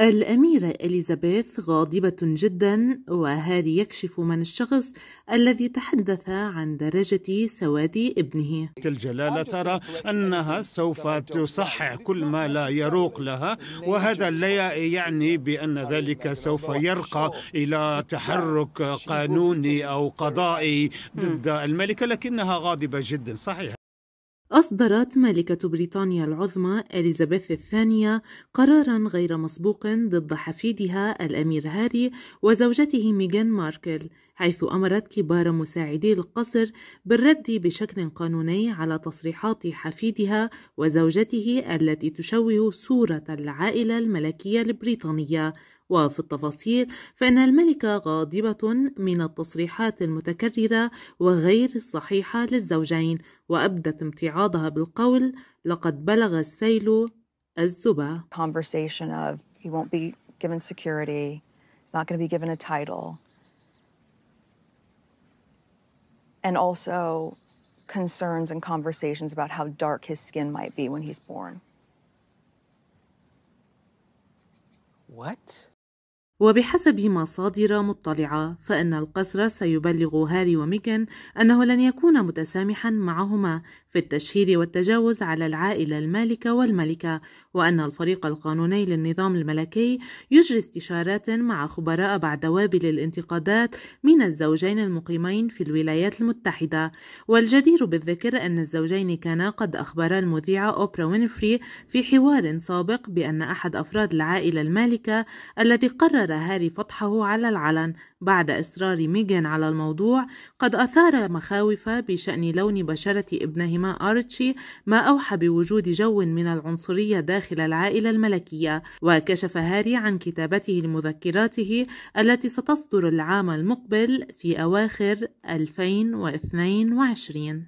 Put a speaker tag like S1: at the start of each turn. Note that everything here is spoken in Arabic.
S1: الأميرة إليزابيث غاضبة جدا وهذا يكشف من الشخص الذي تحدث عن درجة سواد ابنه
S2: الجلالة ترى أنها سوف تصحح كل ما لا يروق لها وهذا لا يعني بأن ذلك سوف يرقى إلى تحرك قانوني أو قضائي ضد الملكة لكنها غاضبة جدا صحيح
S1: أصدرت ملكة بريطانيا العظمى إليزابيث الثانية قرارا غير مسبوق ضد حفيدها الأمير هاري وزوجته ميغان ماركل حيث أمرت كبار مساعدي القصر بالرد بشكل قانوني على تصريحات حفيدها وزوجته التي تشوه صورة العائلة الملكية البريطانية وفي التفاصيل فإن الملكة غاضبة من التصريحات المتكررة وغير الصحيحة للزوجين وأبدت امتعاضها بالقول لقد بلغ السيل الزبا conversation of he won't be given security he's not going to be given a title
S2: and also concerns and conversations about how dark his skin
S1: might be when he's born What? وبحسب مصادر مطلعة فإن القصر سيبلغ هاري وميغن أنه لن يكون متسامحا معهما في التشهير والتجاوز على العائلة المالكة والملكة وأن الفريق القانوني للنظام الملكي يجري استشارات مع خبراء بعد وابل الانتقادات من الزوجين المقيمين في الولايات المتحدة والجدير بالذكر أن الزوجين كانا قد أخبرا المذيعة أوبرا وينفري في حوار سابق بأن أحد أفراد العائلة المالكة الذي قرر قرر هاري فضحه على العلن بعد إصرار ميغان على الموضوع قد أثار مخاوف بشأن لون بشرة ابنهما أرتشي ما أوحى بوجود جو من العنصرية داخل العائلة الملكية وكشف هاري عن كتابته لمذكراته التي ستصدر العام المقبل في أواخر 2022